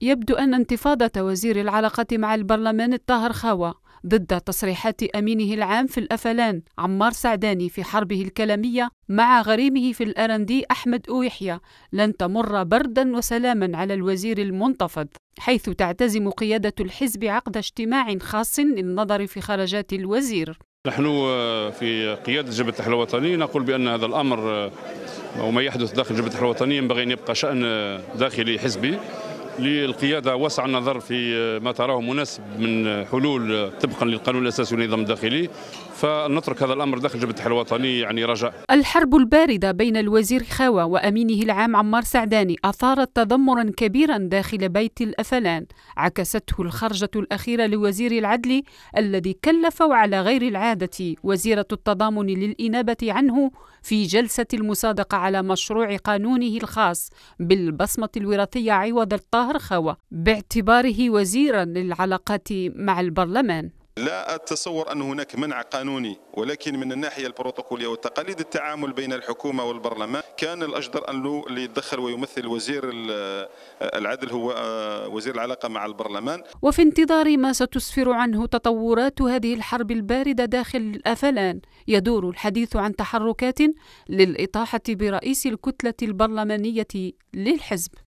يبدو أن انتفاضة وزير العلاقات مع البرلمان الطاهر خاوة ضد تصريحات أمينه العام في الأفلان عمار سعداني في حربه الكلامية مع غريمه في الأرندي أحمد أويحيا لن تمر بردا وسلاما على الوزير المنتفض حيث تعتزم قيادة الحزب عقد اجتماع خاص للنظر في خرجات الوزير نحن آه، في قيادة جبهة التحرير الوطني نقول بأن هذا الأمر آه، وما يحدث داخل جبهة التحرير الوطني ينبغي أن يبقى شأن آه، داخلي حزبي للقياده وسع النظر في آه، ما تراه مناسب من آه، حلول آه، طبقا للقانون الاساسي والنظام الداخلي فنترك هذا الامر داخل جبهه التحرير الوطني يعني رجاء. الحرب البارده بين الوزير خاوه وامينه العام عمار سعداني اثارت تذمرا كبيرا داخل بيت الافلان عكسته الخرجه الاخيره لوزير العدل الذي كلف على غير العاده وزيره التضامن للانابه عنه في جلسه المصادقه على مشروع قانونه الخاص بالبصمه الوراثيه عوض الطاهر زهرخوة باعتباره وزيرا للعلاقات مع البرلمان لا أتصور أن هناك منع قانوني ولكن من الناحية البروتوكولية والتقاليد التعامل بين الحكومة والبرلمان كان الأجدر أن اللي يتدخل ويمثل وزير العدل هو آه، وزير العلاقة مع البرلمان وفي انتظار ما ستسفر عنه تطورات هذه الحرب الباردة داخل الأفلان يدور الحديث عن تحركات للإطاحة برئيس الكتلة البرلمانية للحزب